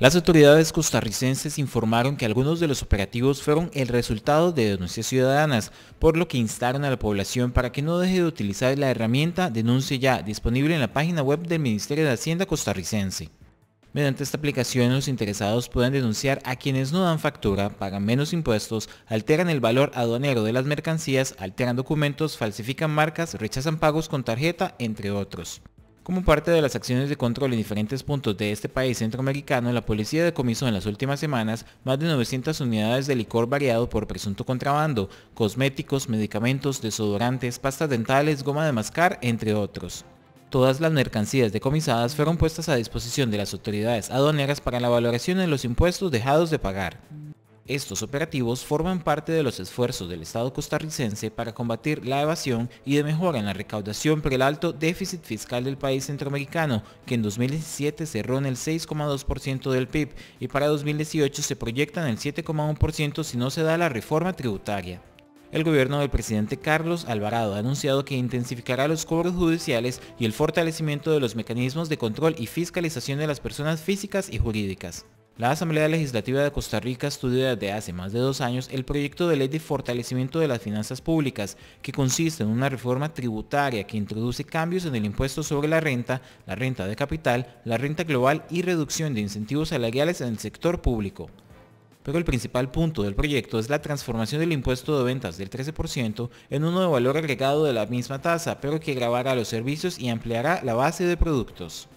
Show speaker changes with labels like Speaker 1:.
Speaker 1: Las autoridades costarricenses informaron que algunos de los operativos fueron el resultado de denuncias ciudadanas, por lo que instaron a la población para que no deje de utilizar la herramienta Denuncia Ya, disponible en la página web del Ministerio de Hacienda costarricense. Mediante esta aplicación los interesados pueden denunciar a quienes no dan factura, pagan menos impuestos, alteran el valor aduanero de las mercancías, alteran documentos, falsifican marcas, rechazan pagos con tarjeta, entre otros. Como parte de las acciones de control en diferentes puntos de este país centroamericano, la policía decomisó en las últimas semanas más de 900 unidades de licor variado por presunto contrabando, cosméticos, medicamentos, desodorantes, pastas dentales, goma de mascar, entre otros. Todas las mercancías decomisadas fueron puestas a disposición de las autoridades aduaneras para la valoración de los impuestos dejados de pagar. Estos operativos forman parte de los esfuerzos del Estado costarricense para combatir la evasión y de mejora en la recaudación por el alto déficit fiscal del país centroamericano, que en 2017 cerró en el 6,2% del PIB y para 2018 se proyecta en el 7,1% si no se da la reforma tributaria. El gobierno del presidente Carlos Alvarado ha anunciado que intensificará los cobros judiciales y el fortalecimiento de los mecanismos de control y fiscalización de las personas físicas y jurídicas. La Asamblea Legislativa de Costa Rica estudia desde hace más de dos años el proyecto de ley de fortalecimiento de las finanzas públicas, que consiste en una reforma tributaria que introduce cambios en el impuesto sobre la renta, la renta de capital, la renta global y reducción de incentivos salariales en el sector público pero el principal punto del proyecto es la transformación del impuesto de ventas del 13% en uno de valor agregado de la misma tasa, pero que grabará los servicios y ampliará la base de productos.